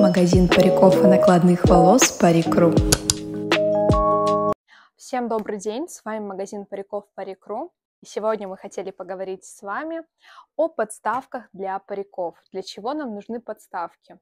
Магазин париков и накладных волос Парикру. Всем добрый день, с вами магазин париков Парикру. И сегодня мы хотели поговорить с вами о подставках для париков. Для чего нам нужны подставки?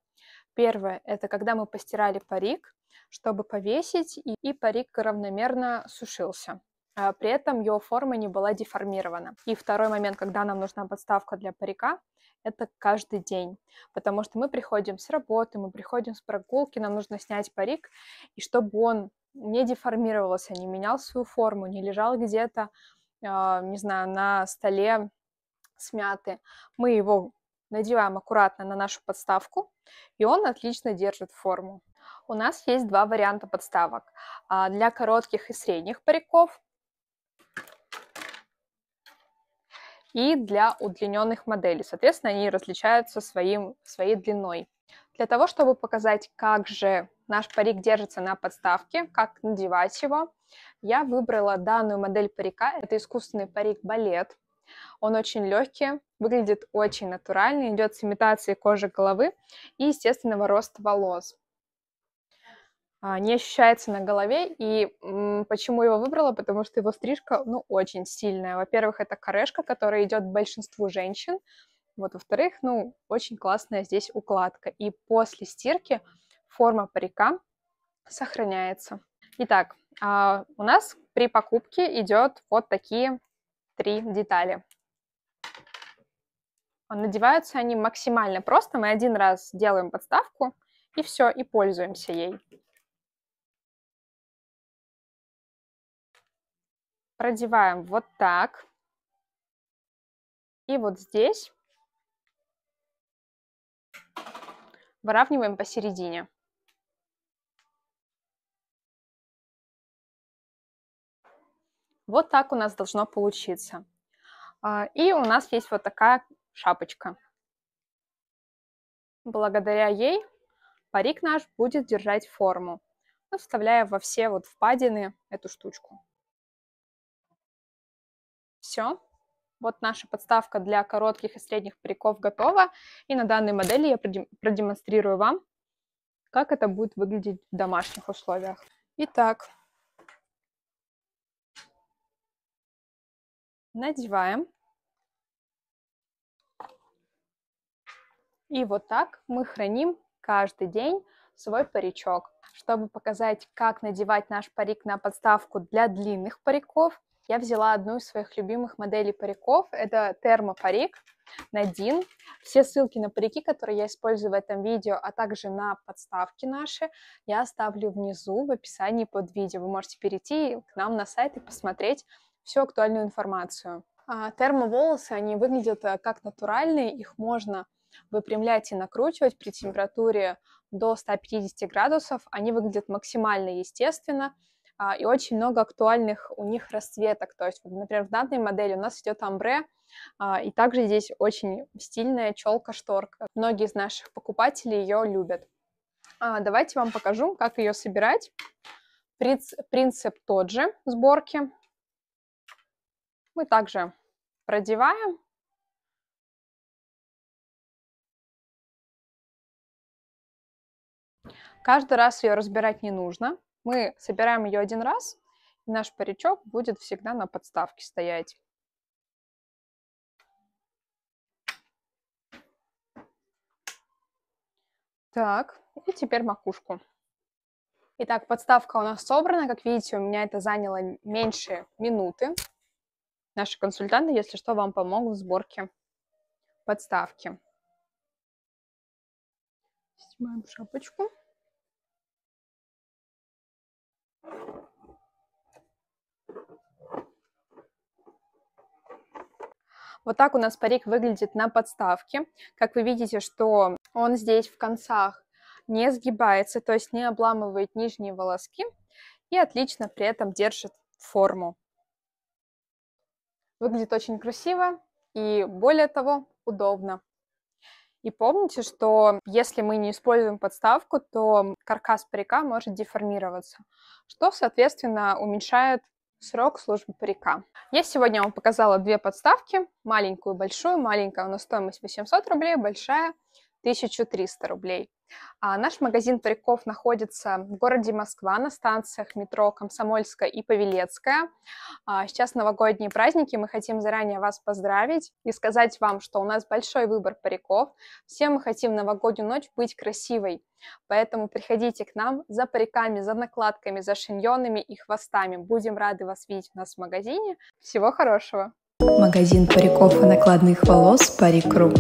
Первое – это когда мы постирали парик, чтобы повесить, и, и парик равномерно сушился. А при этом его форма не была деформирована. И второй момент, когда нам нужна подставка для парика, это каждый день, потому что мы приходим с работы, мы приходим с прогулки, нам нужно снять парик, и чтобы он не деформировался, не менял свою форму, не лежал где-то, а, не знаю, на столе смятый, мы его надеваем аккуратно на нашу подставку, и он отлично держит форму. У нас есть два варианта подставок. А, для коротких и средних париков и для удлиненных моделей. Соответственно, они различаются своим, своей длиной. Для того, чтобы показать, как же наш парик держится на подставке, как надевать его, я выбрала данную модель парика. Это искусственный парик балет. Он очень легкий, выглядит очень натурально, идет с имитацией кожи головы и естественного роста волос. А, не ощущается на голове. И почему его выбрала? Потому что его стрижка, ну, очень сильная. Во-первых, это корешка, которая идет большинству женщин. Вот, во-вторых, ну, очень классная здесь укладка. И после стирки форма парика сохраняется. Итак, а, у нас при покупке идет вот такие три детали. А, надеваются они максимально просто. Мы один раз делаем подставку, и все, и пользуемся ей. продеваем вот так. И вот здесь выравниваем посередине. Вот так у нас должно получиться. А, и у нас есть вот такая шапочка. Благодаря ей парик наш будет держать форму, ну, вставляя во все вот впадины эту штучку все. Вот наша подставка для коротких и средних париков готова. И на данной модели я продемонстрирую вам, как это будет выглядеть в домашних условиях. Итак, надеваем. И вот так мы храним каждый день свой паричок. Чтобы показать, как надевать наш парик на подставку для длинных париков, я взяла одну из своих любимых моделей париков. Это термопарик Надин. Все ссылки на парики, которые я использую в этом видео, а также на подставки наши, я оставлю внизу в описании под видео. Вы можете перейти к нам на сайт и посмотреть всю актуальную информацию. А, термоволосы, они выглядят э, как натуральные, их можно выпрямлять и накручивать при температуре до 150 градусов. Они выглядят максимально естественно, а, и очень много актуальных у них расцветок. То есть, например, в данной модели у нас идет амбре, а, и также здесь очень стильная челка-шторка. Многие из наших покупателей ее любят. А, давайте вам покажу, как ее собирать. Принцип тот же сборки. Мы также продеваем Каждый раз ее разбирать не нужно. Мы собираем ее один раз, и наш паричок будет всегда на подставке стоять. Так, и теперь макушку. Итак, подставка у нас собрана. Как видите, у меня это заняло меньше минуты. Наши консультанты, если что, вам помогут в сборке подставки. Снимаем шапочку. Вот так у нас парик выглядит на подставке. Как вы видите, что он здесь в концах не сгибается, то есть не обламывает нижние волоски и отлично при этом держит форму. Выглядит очень красиво и, более того, удобно. И помните, что если мы не используем подставку, то каркас парика может деформироваться, что, соответственно, уменьшает срок службы парика. Я сегодня вам показала две подставки, маленькую и большую. Маленькая у нас стоимость 800 рублей, большая 1300 рублей. А наш магазин париков находится в городе Москва на станциях метро Комсомольская и Павелецкая. А сейчас новогодние праздники, мы хотим заранее вас поздравить и сказать вам, что у нас большой выбор париков. Все мы хотим новогоднюю ночь быть красивой, поэтому приходите к нам за париками, за накладками, за шиньонами и хвостами. Будем рады вас видеть у нас в магазине. Всего хорошего! Магазин париков и накладных волос «Парик.ру»